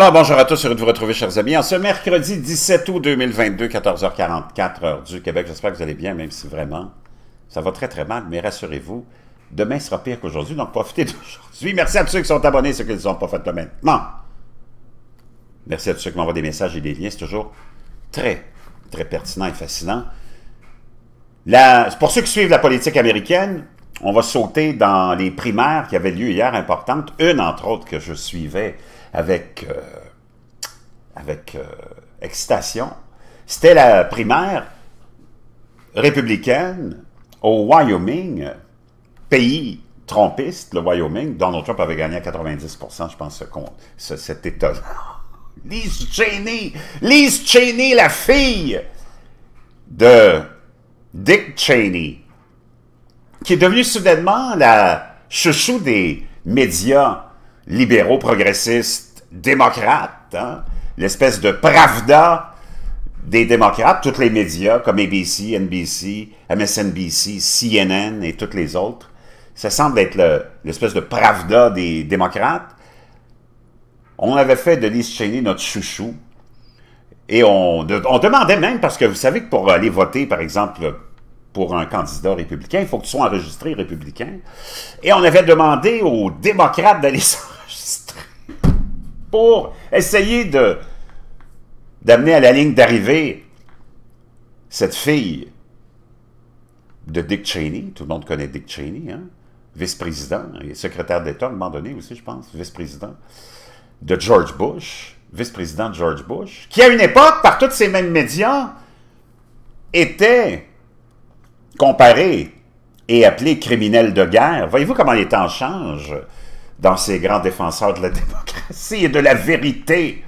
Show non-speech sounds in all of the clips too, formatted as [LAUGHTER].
Alors, bonjour à tous, heureux de vous retrouver, chers amis. En ce mercredi 17 août 2022, 14h44, heure du Québec. J'espère que vous allez bien, même si vraiment ça va très très mal, mais rassurez-vous, demain sera pire qu'aujourd'hui, donc profitez [LAUGHS] d'aujourd'hui. Merci à tous ceux qui sont abonnés, ceux qui ne sont pas fait maintenant. Merci à tous ceux qui m'envoient des messages et des liens, c'est toujours très, très pertinent et fascinant. pour ceux qui suivent la politique américaine, on va sauter dans les primaires qui avaient lieu hier importantes, une entre autres que je suivais avec, euh, avec euh, excitation. C'était la primaire républicaine au Wyoming, pays trompiste, le Wyoming. Donald Trump avait gagné à 90 je pense, ce, cet état [LAUGHS] Cheney, Liz Cheney, la fille de Dick Cheney, qui est devenue soudainement la chouchou des médias libéraux, progressistes, démocrates, hein? l'espèce de pravda des démocrates, tous les médias comme ABC, NBC, MSNBC, CNN et toutes les autres, ça semble être l'espèce de pravda des démocrates. On avait fait de Liz Cheney notre chouchou, et on, demandait même, parce que vous savez que pour aller voter, par exemple, pour un candidat républicain, il faut que tu sois enregistré républicain. Et on avait demandé aux démocrates d'aller [LAUGHS] pour essayer de d'amener à la ligne d'arrivée cette fille de Dick Cheney. Tout le monde connaît Dick Cheney, hein? vice-président et secrétaire d'État à un moment donné aussi, je pense, vice-président de George Bush, vice-président de George Bush, qui à une époque, par tous ces mêmes médias, était comparé et appelé criminel de guerre. Voyez-vous comment les temps changent? dans ces grands défenseurs de la [LAUGHS] démocratie et de la vérité.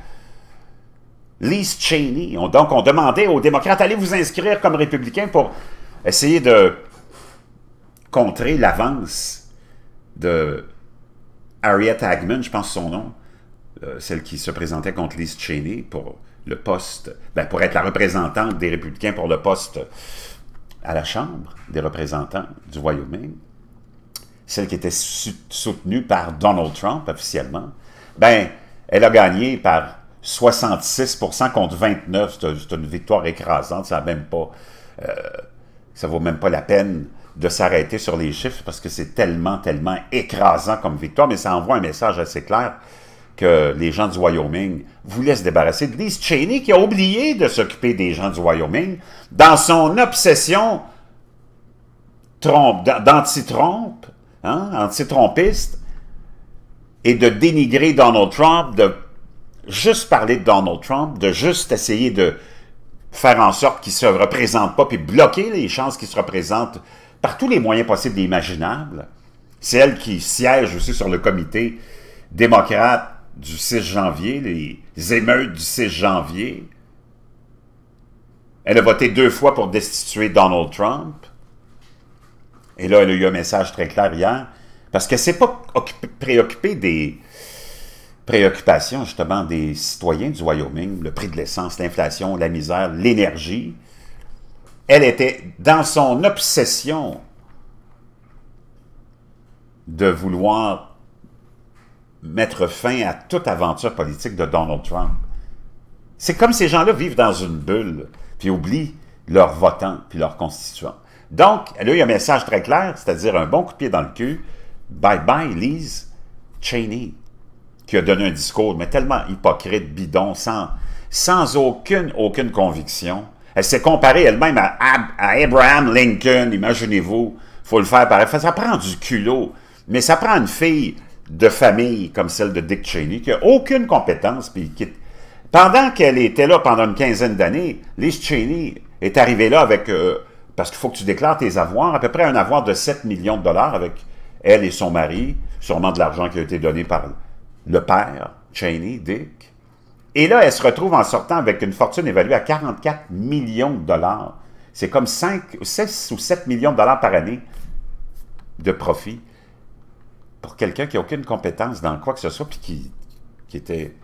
Liz Cheney. On, donc, on demandait aux démocrates, allez vous inscrire comme républicain pour essayer de contrer l'avance de Harriet Hagman, je pense son nom, euh, celle qui se présentait contre Liz Cheney pour le poste, ben, pour être la représentante des républicains pour le poste à la Chambre des représentants du Royaume-Uni celle qui était soutenue par Donald Trump officiellement, ben, elle a gagné par 66 contre 29. C'est une victoire écrasante. Ça ne euh, vaut même pas la peine de s'arrêter sur les chiffres parce que c'est tellement, tellement écrasant comme victoire, mais ça envoie un message assez clair que les gens du Wyoming voulaient se débarrasser de Liz Cheney qui a oublié de s'occuper des gens du Wyoming dans son obsession d'anti-Trump hein, anti et de dénigrer Donald Trump, de juste parler de Donald Trump, de juste essayer de faire en sorte qu'il ne se représente pas, puis bloquer les chances qu'il se représente par tous les moyens possibles et imaginables. C'est elle qui siège aussi sur le comité démocrate du 6 janvier, les émeutes du 6 janvier. Elle a voté deux fois pour destituer Donald Trump. Et là, elle a eu un message très clair hier, parce qu'elle ne s'est pas préoccupée des préoccupations, justement, des citoyens du Wyoming, le prix de l'essence, l'inflation, la misère, l'énergie. Elle était dans son obsession de vouloir mettre fin à toute aventure politique de Donald Trump. C'est comme ces gens-là vivent dans une bulle, puis oublient leurs votants, puis leurs constituants. Donc, là, il y a un message très clair, c'est-à-dire un bon coup de pied dans le cul. Bye-bye, Liz Cheney, qui a donné un discours, mais tellement hypocrite, bidon, sans, sans aucune, aucune conviction. Elle s'est comparée elle-même à, Abraham Lincoln, imaginez-vous. faut le faire pareil. Ça prend du culot, mais ça prend une fille de famille comme celle de Dick Cheney, qui n'a aucune compétence, pendant qu'elle était là pendant une quinzaine d'années, Liz Cheney est arrivée là avec euh, parce qu'il faut que tu déclares tes avoirs, à peu près un avoir de 7 millions de dollars avec elle et son mari, sûrement de l'argent qui a été donné par le père, Cheney, Dick. Et là, elle se retrouve en sortant avec une fortune évaluée à 44 millions de dollars. C'est comme 5, 6 ou 7 millions de dollars par année de profit pour quelqu'un qui n'a aucune compétence dans quoi que ce soit, puis qui, qui était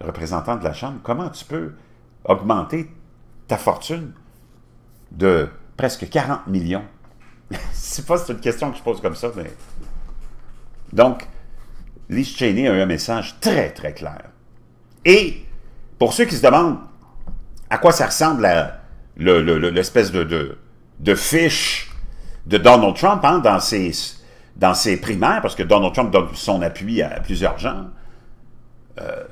représentant de la Chambre. Comment tu peux augmenter ta fortune de presque 40 millions. Je sais [LAUGHS] pas si c'est une question que je pose comme ça, mais... Donc, Lee Cheney a eu un message très, très clair. Et, pour ceux qui se demandent à quoi ça ressemble l'espèce de, de, de, fiche de Donald Trump hein, dans, ses, dans ses primaires, parce que Donald Trump donne son appui à plusieurs gens, euh,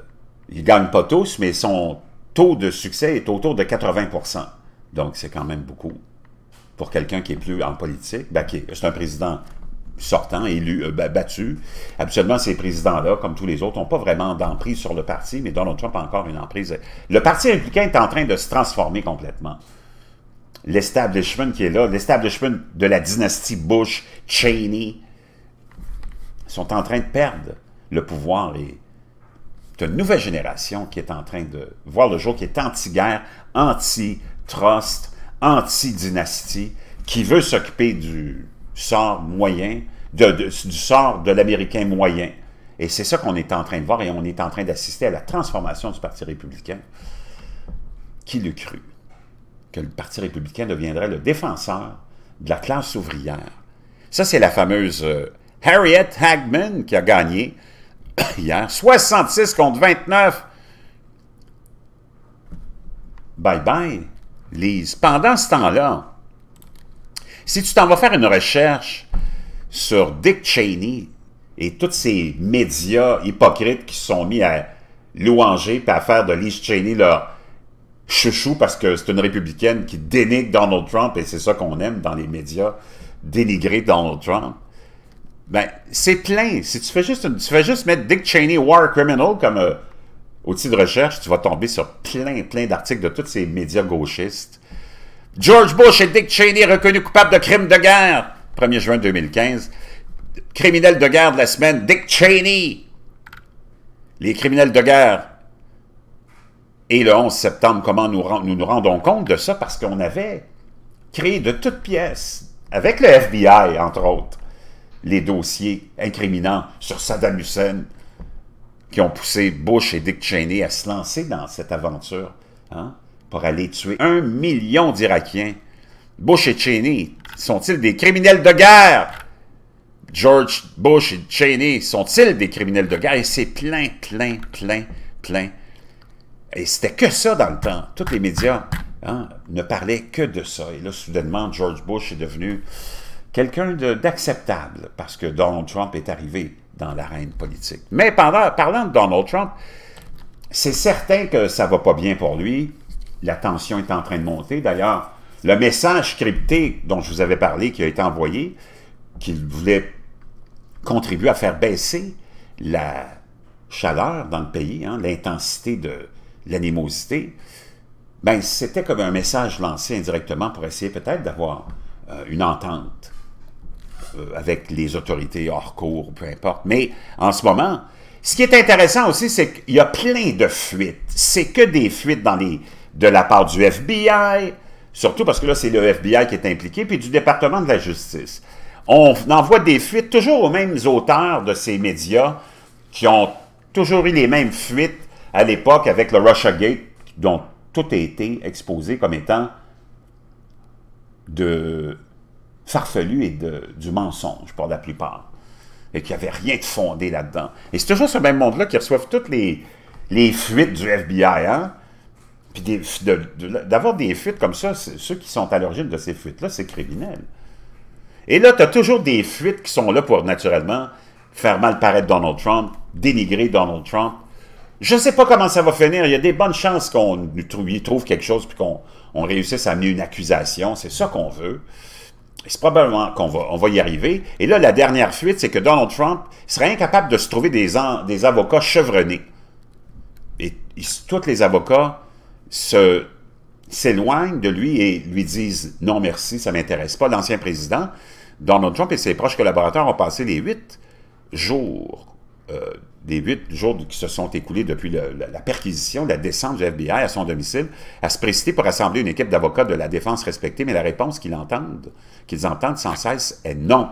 il ne gagne pas tous, mais son taux de succès est autour de 80 Donc, c'est quand même beaucoup pour quelqu'un qui est plus en politique, ben, c'est un président sortant, élu, euh, battu. Absolument, ces présidents-là, comme tous les autres, n'ont pas vraiment d'emprise sur le parti, mais Donald Trump a encore une emprise. Le parti républicain est en train de se transformer complètement. L'establishment qui est là, l'establishment de la dynastie Bush, Cheney, sont en train de perdre le pouvoir et c'est une nouvelle génération qui est en train de voir le jour, qui est anti-guerre, anti-trust, anti-dynastie qui veut s'occuper du sort moyen, du sort de l'Américain moyen. Et c'est ça qu'on est en train de voir et on est en train d'assister à la transformation du Parti républicain. Qui le cru que le Parti républicain deviendrait le défenseur de la classe ouvrière? Ça, c'est la fameuse euh, Harriet Hagman qui a gagné [COUGHS] hier. 66 contre 29. Bye-bye Lise. Pendant ce temps-là, si tu t'en vas faire une recherche sur Dick Cheney et tous ces médias hypocrites qui sont mis à louanger et à faire de Lise Cheney leur chouchou parce que c'est une républicaine qui dénigre Donald Trump et c'est ça qu'on aime dans les médias, dénigrer Donald Trump. Ben, c'est plein. Si tu fais juste tu fais juste mettre Dick Cheney War Criminal comme euh, Outils de recherche, tu vas tomber sur plein, plein d'articles de tous ces médias gauchistes. George Bush et Dick Cheney reconnus coupables de crimes de guerre. 1er juin 2015. Criminel de guerre de la semaine, Dick Cheney. Les criminels de guerre. Et le 11 septembre, comment nous nous, nous rendons compte de ça? Parce qu'on avait créé de toutes pièces, avec le FBI entre autres, les dossiers incriminants sur Saddam Hussein, qui ont poussé Bush et Dick Cheney à se lancer dans cette aventure hein, pour aller tuer un million d'Irakiens. Bush et Cheney sont-ils des criminels de guerre? George Bush et Cheney sont-ils des criminels de guerre? Et c'est plein, plein, plein, plein. Et c'était que ça dans le temps. Tous les médias hein, ne parlaient que de ça. Et là, soudainement, George Bush est devenu quelqu'un d'acceptable parce que Donald Trump est arrivé dans l'arène politique. Mais pendant, parlant de Donald Trump, c'est certain que ça va pas bien pour lui. La tension est en train de monter. D'ailleurs, le message crypté dont je vous avais parlé, qui a été envoyé, qu'il voulait contribuer à faire baisser la chaleur dans le pays, hein, l'intensité de l'animosité, ben, c'était comme un message lancé indirectement pour essayer peut-être d'avoir euh, une entente euh, avec les autorités hors cours, peu importe. Mais en ce moment, ce qui est intéressant aussi, c'est qu'il y a plein de fuites. C'est que des fuites de la part du FBI, surtout parce que là, c'est le FBI qui est impliqué, puis du département de la justice. On envoie des fuites toujours aux mêmes auteurs de ces médias qui ont toujours eu les mêmes fuites à l'époque avec le Russia Gate, dont tout a été exposé comme étant de farfelu et de, du mensonge pour la plupart, et qu'il n'y avait rien de fondé là-dedans. Et c'est toujours ce même monde-là qui reçoit toutes les, les fuites du FBI, hein? Puis d'avoir des, fuites comme ça, ceux qui sont à l'origine de ces fuites-là, c'est criminel. Et là, tu as toujours des fuites qui sont là pour, naturellement, faire mal paraître Donald Trump, dénigrer Donald Trump. Je ne sais pas comment ça va finir. Il y a des bonnes chances qu'on y trouve quelque chose puis qu'on réussisse à amener une accusation. C'est ça qu'on veut c'est probablement qu'on va, y arriver. Et là, la dernière fuite, c'est que Donald Trump serait incapable de se trouver des, avocats chevronnés. Et, tous les avocats se s'éloignent de lui et lui disent « Non, merci, ça ne m'intéresse pas. » L'ancien président, Donald Trump et ses proches collaborateurs ont passé les huit jours euh, des huit jours qui se sont écoulés depuis la, perquisition, la descente du FBI à son domicile, à se précipiter pour assembler une équipe d'avocats de la défense respectée, mais la réponse qu'ils entendent, qu'ils entendent sans cesse est non.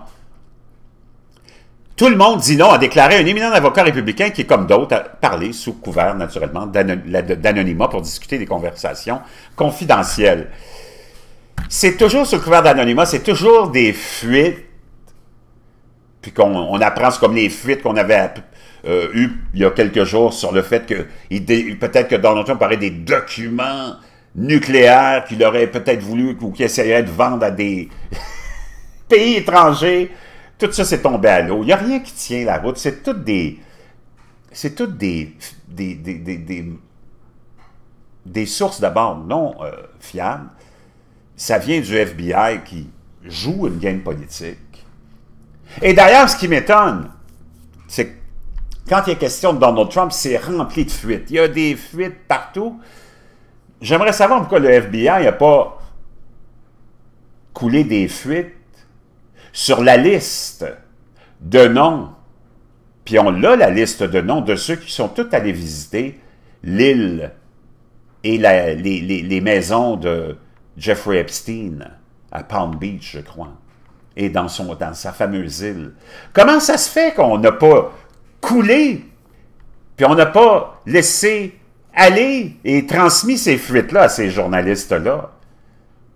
Tout le monde dit non, a déclaré un éminent avocat républicain qui, comme d'autres, a parlé sous couvert, naturellement, d'anonymat pour discuter des conversations confidentielles. C'est toujours sous couvert d'anonymat, c'est toujours des fuites puis qu'on on apprend, c'est comme les fuites qu'on avait eu eues il y a quelques jours sur le fait que peut-être que Donald Trump parlait des documents nucléaires qu'il aurait peut-être voulu ou qu'il essayait de vendre à des [LAUGHS] pays étrangers. Tout ça, c'est tombé à l'eau. Il n'y a rien qui tient la route. C'est toutes des... C'est toutes des, des, sources d'abord non euh, fiables. Ça vient du FBI qui joue une game politique et d'ailleurs, ce qui m'étonne, c'est que quand il y a question de Donald Trump, c'est rempli de fuites. Il y a des fuites partout. J'aimerais savoir pourquoi le FBI n'a pas coulé des fuites sur la liste de noms. Puis on a la liste de noms de ceux qui sont tous allés visiter l'île et les maisons de Jeffrey Epstein à Palm Beach, je crois et dans, son, sa fameuse île. Comment ça se fait qu'on n'a pas coulé, puis on n'a pas laissé aller et transmis ces fuites-là à ces journalistes-là?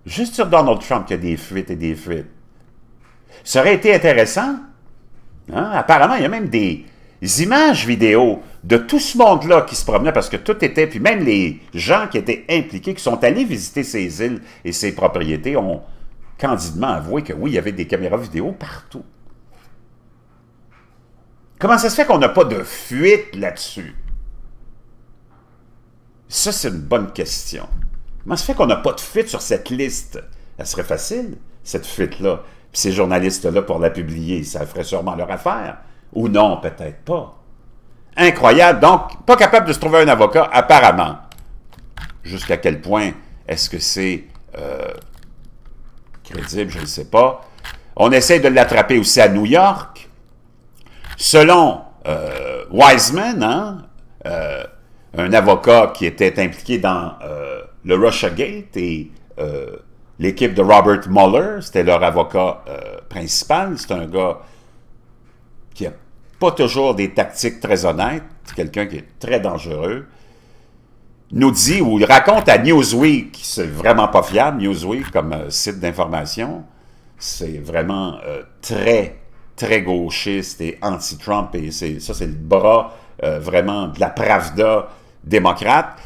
Juste sur Donald Trump qu'il y a des fuites et des fuites. Ça aurait été intéressant. Hein? Apparemment, il y a même des images vidéo de tout ce monde-là qui se promenait, parce que tout était, puis même les gens qui étaient impliqués, qui sont allés visiter ces îles et ces propriétés, ont, candidement avouer que oui, il y avait des caméras vidéo partout. Comment ça se fait qu'on n'a pas de fuite là-dessus? Ça, c'est une bonne question. Comment ça se fait qu'on n'a pas de fuite sur cette liste? Elle serait facile, cette fuite-là. Puis ces journalistes-là, pour la publier, ça ferait sûrement leur affaire. Ou non, peut-être pas. Incroyable. Donc, pas capable de se trouver un avocat, apparemment. Jusqu'à quel point est-ce que c'est... Euh, crédible, je ne sais pas. On essaie de l'attraper aussi à New York. Selon euh, Wiseman, hein, euh, un avocat qui était impliqué dans euh, le Russiagate et l'équipe de Robert Mueller, c'était leur avocat principal. C'est un gars qui n'a pas toujours des tactiques très honnêtes, quelqu'un qui est très dangereux nous dit ou il raconte à Newsweek, c'est vraiment pas fiable, Newsweek comme euh, site d'information, c'est vraiment euh, très, très gauchiste et anti-Trump, et ça c'est le bras euh, vraiment de la Pravda démocrate.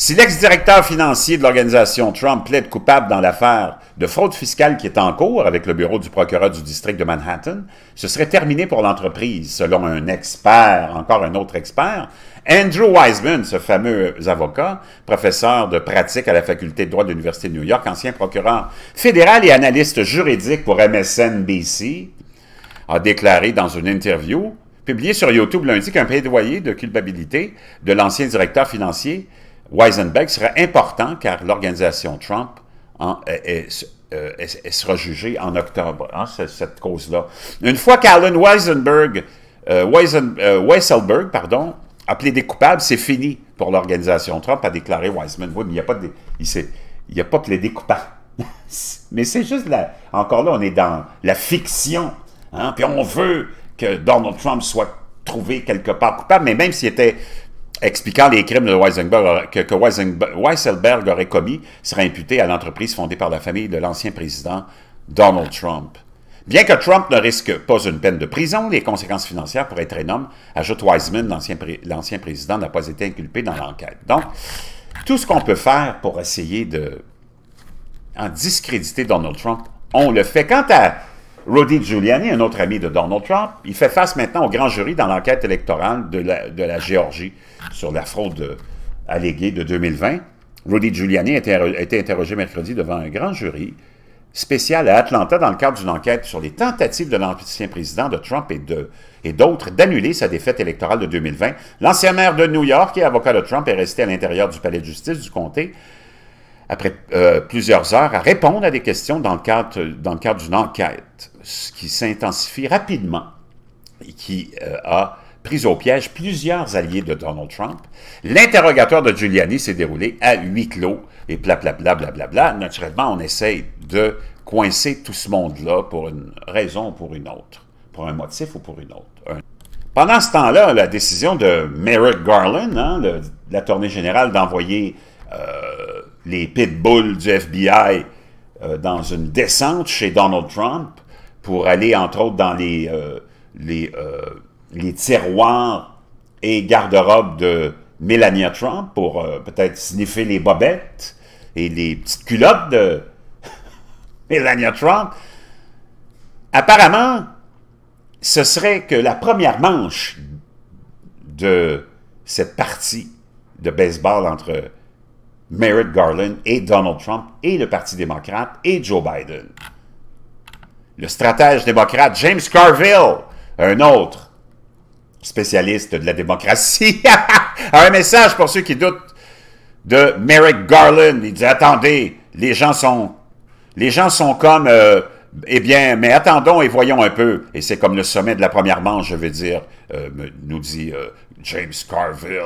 Si l'ex-directeur financier de l'organisation Trump plaide coupable dans l'affaire de fraude fiscale qui est en cours avec le bureau du procureur du district de Manhattan, ce serait terminé pour l'entreprise, selon un expert, encore un autre expert. Andrew Wiseman, ce fameux avocat, professeur de pratique à la faculté de droit de l'Université de New York, ancien procureur fédéral et analyste juridique pour MSNBC, a déclaré dans une interview publiée sur YouTube lundi qu'un plaidoyer de culpabilité de l'ancien directeur financier Weisenberg sera important car l'organisation Trump euh, sera jugée en octobre, hein, cette cause-là. Une fois qu'Alan Weisenberg, euh, Weisen, euh, Weisselberg, pardon, appelé des c'est fini pour l'organisation Trump, a déclaré Weisman. Oui, mais il n'y a pas de, il n'y a pas plaidé coupable. [LAUGHS] mais c'est juste la, encore là, on est dans la fiction, hein, puis on veut que Donald Trump soit trouvé quelque part coupable, mais même s'il était expliquant les crimes de que, Weisselberg aurait commis sera imputé à l'entreprise fondée par la famille de l'ancien président Donald Trump. Bien que Trump ne risque pas une peine de prison, les conséquences financières pourraient être énormes, ajoute Wiseman, l'ancien président n'a pas été inculpé dans l'enquête. Donc, tout ce qu'on peut faire pour essayer de en discréditer Donald Trump, on le fait. Quant à Rudy Giuliani, un autre ami de Donald Trump, il fait face maintenant au grand jury dans l'enquête électorale de la, Géorgie sur la fraude alléguée de 2020. Rudy Giuliani a été interrogé mercredi devant un grand jury spécial à Atlanta dans le cadre d'une enquête sur les tentatives de l'ancien président de Trump et d'autres et d'annuler sa défaite électorale de 2020. L'ancien maire de New York et avocat de Trump est resté à l'intérieur du palais de justice du comté après euh, plusieurs heures, à répondre à des questions dans le cadre, dans cadre d'une enquête, ce qui s'intensifie rapidement et qui euh, a pris au piège plusieurs alliés de Donald Trump. L'interrogatoire de Giuliani s'est déroulé à huis clos et bla Bla, bla, bla, Naturellement, on essaie de coincer tout ce monde-là pour une raison ou pour une autre, pour un motif ou pour une autre. Pendant ce temps-là, la décision de Merrick Garland, hein, la tournée générale d'envoyer... Euh, les pitbulls du FBI euh, dans une descente chez Donald Trump pour aller, entre autres, dans les, euh, euh, les, tiroirs et garde-robes de Melania Trump pour peut-être sniffer les bobettes et les petites culottes de [LAUGHS] Melania Trump. Apparemment, ce serait que la première manche de cette partie de baseball entre Merrick Garland et Donald Trump et le Parti démocrate et Joe Biden. Le stratège démocrate James Carville, un autre spécialiste de la démocratie, [LAUGHS] a un message pour ceux qui doutent de Merrick Garland. Il dit attendez, les gens sont, les gens sont comme euh, eh bien, mais attendons et voyons un peu. Et c'est comme le sommet de la première manche, je veux dire, euh, nous dit euh, James Carville.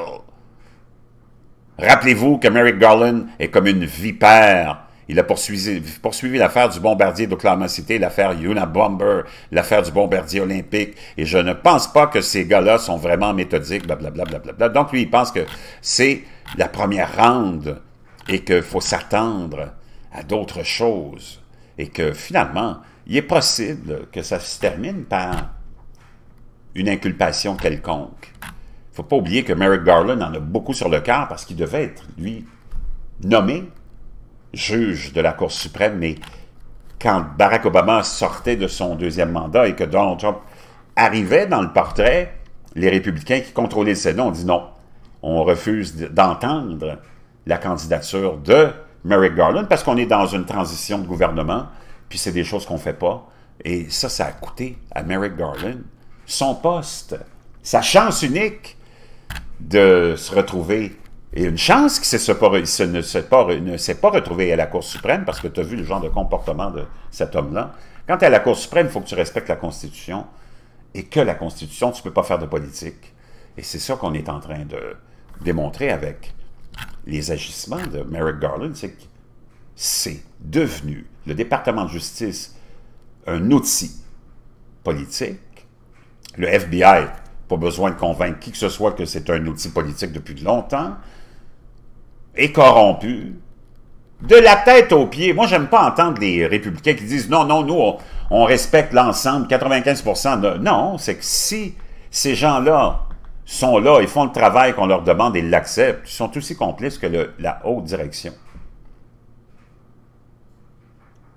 Rappelez-vous que Merrick Garland est comme une vipère. Il a poursuivi, l'affaire du bombardier d'Oklahoma City, l'affaire Bomber, l'affaire du bombardier olympique. Et je ne pense pas que ces gars-là sont vraiment méthodiques, blablabla. Bla, bla, bla, Donc, lui, il pense que c'est la première ronde et qu'il faut s'attendre à d'autres choses. Et que finalement, il est possible que ça se termine par une inculpation quelconque ne faut pas oublier que Merrick Garland en a beaucoup sur le cœur parce qu'il devait être, lui, nommé juge de la Cour suprême, mais quand Barack Obama sortait de son deuxième mandat et que Donald Trump arrivait dans le portrait, les républicains qui contrôlaient le Sénat ont dit non. On refuse d'entendre la candidature de Merrick Garland parce qu'on est dans une transition de gouvernement, puis c'est des choses qu'on ne fait pas. Et ça, ça a coûté à Merrick Garland son poste, sa chance unique de se retrouver. Et une chance qu'il ne s'est pas, retrouvé à la Cour suprême, parce que tu as vu le genre de comportement de cet homme-là. Quand tu es à la Cour suprême, il faut que tu respectes la Constitution, et que la Constitution, tu ne peux pas faire de politique. Et c'est ça qu'on est en train de démontrer avec les agissements de Merrick Garland, c'est que c'est devenu le département de justice un outil politique. Le FBI pas besoin de convaincre qui que ce soit que c'est un outil politique depuis longtemps. Et corrompu. De la tête aux pieds. Moi, j'aime pas entendre les républicains qui disent non, non, nous, on, respecte l'ensemble, 95 Non, c'est que si ces gens-là sont là, ils font le travail qu'on leur demande et l'acceptent, ils sont aussi complices que la haute direction.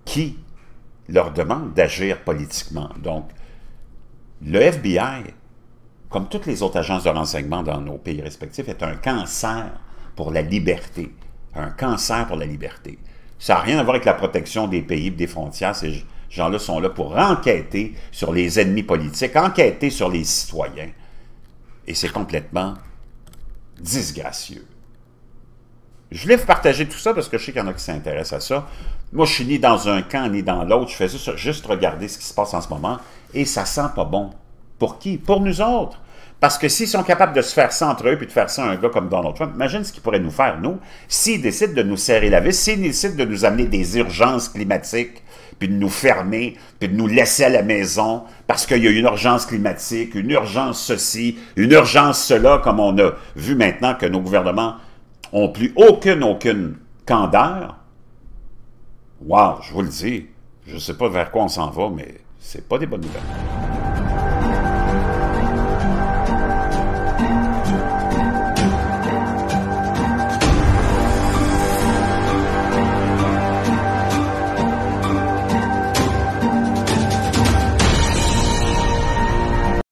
Qui leur demande d'agir politiquement? Donc, le FBI comme toutes les autres agences de renseignement dans nos pays respectifs, est un cancer pour la liberté. Un cancer pour la liberté. Ça n'a rien à voir avec la protection des pays des frontières. Ces gens-là sont là pour enquêter sur les ennemis politiques, enquêter sur les citoyens. Et c'est complètement disgracieux. Je voulais vous partager tout ça parce que je sais qu'il y en a qui s'intéressent à ça. Moi, je suis ni dans un camp ni dans l'autre. Je fais juste regarder ce qui se passe en ce moment et ça sent pas bon pour qui? Pour nous autres. Parce que s'ils sont capables de se faire ça entre eux puis de faire ça à un gars comme Donald Trump, imagine ce qu'ils pourraient nous faire, nous, s'ils décident de nous serrer la vis, s'ils décident de nous amener des urgences climatiques, puis de nous fermer, puis de nous laisser à la maison parce qu'il y a une urgence climatique, une urgence ceci, une urgence cela, comme on a vu maintenant que nos gouvernements n'ont plus aucune, aucune candeur. Wow, je vous le dis, je ne sais pas vers quoi on s'en va, mais ce n'est pas des bonnes nouvelles.